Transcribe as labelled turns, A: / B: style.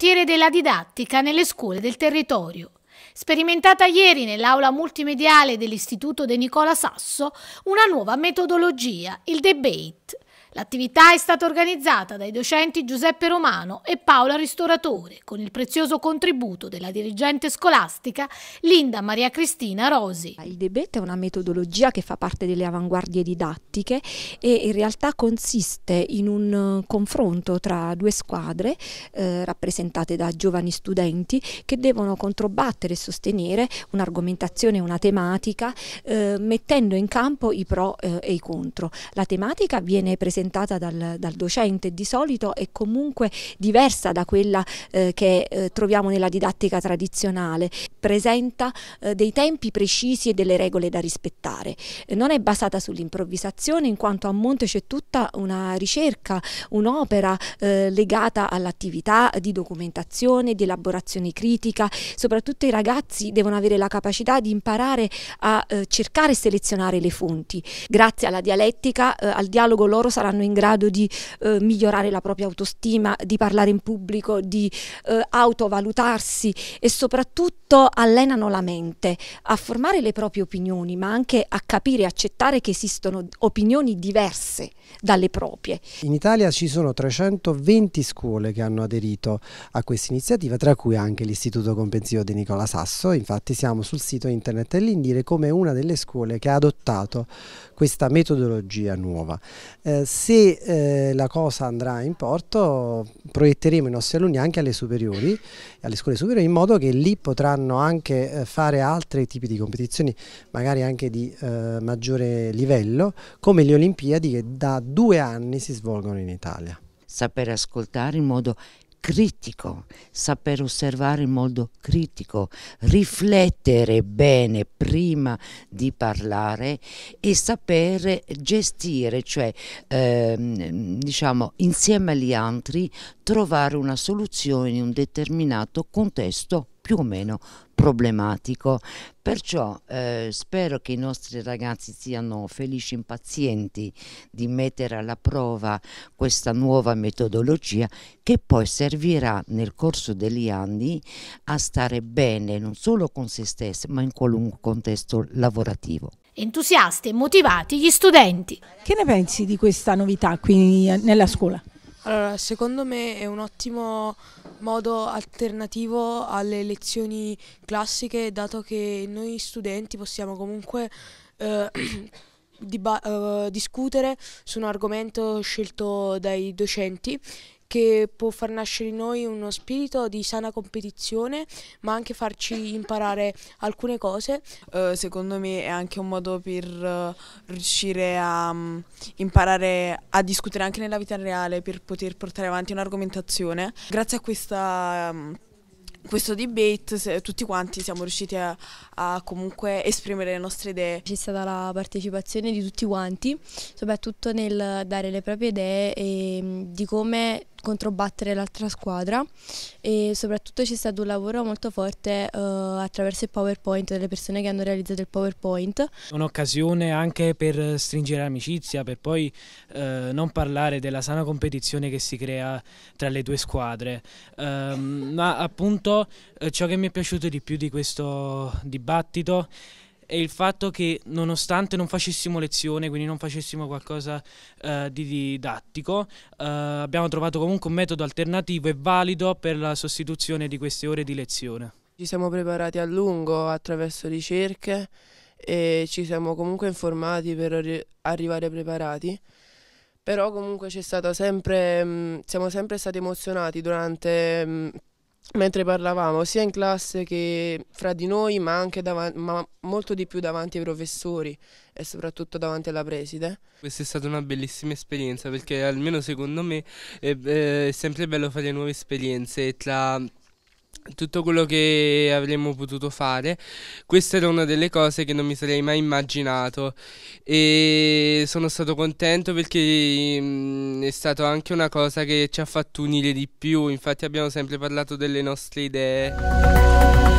A: frontiere della didattica nelle scuole del territorio. Sperimentata ieri nell'aula multimediale dell'Istituto De Nicola Sasso una nuova metodologia, il debate L'attività è stata organizzata dai docenti Giuseppe Romano e Paola Ristoratore, con il prezioso contributo della dirigente scolastica Linda Maria Cristina Rosi. Il debet è una metodologia che fa parte delle avanguardie didattiche e in realtà consiste in un eh, confronto tra due squadre eh, rappresentate da giovani studenti che devono controbattere e sostenere un'argomentazione, una tematica, eh, mettendo in campo i pro eh, e i contro. La tematica viene presentata presentata dal, dal docente di solito è comunque diversa da quella eh, che eh, troviamo nella didattica tradizionale, presenta eh, dei tempi precisi e delle regole da rispettare. Eh, non è basata sull'improvvisazione in quanto a monte c'è tutta una ricerca, un'opera eh, legata all'attività di documentazione, di elaborazione critica, soprattutto i ragazzi devono avere la capacità di imparare a eh, cercare e selezionare le fonti. Grazie alla dialettica, al dialogo loro sarà saranno in grado di eh, migliorare la propria autostima, di parlare in pubblico, di eh, autovalutarsi e soprattutto allenano la mente a formare le proprie opinioni, ma anche a capire e accettare che esistono opinioni diverse dalle
B: proprie. In Italia ci sono 320 scuole che hanno aderito a questa iniziativa, tra cui anche l'Istituto Compensivo di Nicola Sasso, infatti siamo sul sito internet dell'Indire come una delle scuole che ha adottato questa metodologia nuova. Eh, se eh, la cosa andrà in porto proietteremo i nostri alunni anche alle superiori, alle scuole superiori in modo che lì potranno anche eh, fare altri tipi di competizioni magari anche di eh, maggiore livello come le Olimpiadi che da due anni si svolgono in Italia. Saper ascoltare in modo critico,
C: saper osservare in modo critico, riflettere bene prima di parlare e saper gestire, cioè ehm, diciamo insieme agli altri trovare una soluzione in un determinato contesto più o meno problematico. Perciò eh, spero che i nostri ragazzi siano felici impazienti di mettere alla prova questa nuova metodologia che poi servirà nel corso degli anni a stare bene non solo con se stessi ma in qualunque contesto lavorativo.
A: Entusiasti e motivati gli studenti. Che ne pensi di questa novità qui nella scuola? Allora, secondo me è un ottimo modo alternativo alle lezioni classiche, dato che noi studenti possiamo comunque eh, di, uh, eh, discutere su un argomento scelto dai docenti che può far nascere in noi uno spirito di sana competizione, ma anche farci imparare alcune cose. Uh, secondo me è anche un modo per uh, riuscire a um, imparare a discutere anche nella vita reale, per poter portare avanti un'argomentazione. Grazie a questa... Um, questo debate tutti quanti siamo riusciti a, a, comunque esprimere le nostre idee. C'è stata la partecipazione di tutti quanti, soprattutto nel dare le proprie idee e mm, di come controbattere l'altra squadra e soprattutto c'è stato un lavoro molto forte eh, attraverso il PowerPoint, delle persone che hanno realizzato il PowerPoint.
D: Un'occasione anche per stringere amicizia, per poi eh, non parlare della sana competizione che si crea tra le due squadre. Eh, ma appunto eh, ciò che mi è piaciuto di più di questo dibattito è è il fatto che nonostante non facessimo lezione, quindi non facessimo qualcosa eh, di didattico, eh, abbiamo trovato comunque un metodo alternativo e valido per la sostituzione di queste ore di lezione. Ci siamo preparati a lungo attraverso ricerche e ci siamo comunque informati per arrivare preparati però comunque sempre, mh, mm, siamo sempre stati emozionati durante mh, mm, mentre parlavamo sia in classe che fra di noi, ma anche davanti, ma molto di più davanti ai professori e soprattutto davanti alla preside. Questa è stata una bellissima esperienza perché almeno secondo me è, eh, eh, è sempre bello fare nuove esperienze tra tutto quello che avremmo potuto fare. Questa era una delle cose che non mi sarei mai immaginato e sono stato contento perché mh, mm, è stata anche una cosa che ci ha fatto unire di più, infatti abbiamo sempre parlato delle nostre idee.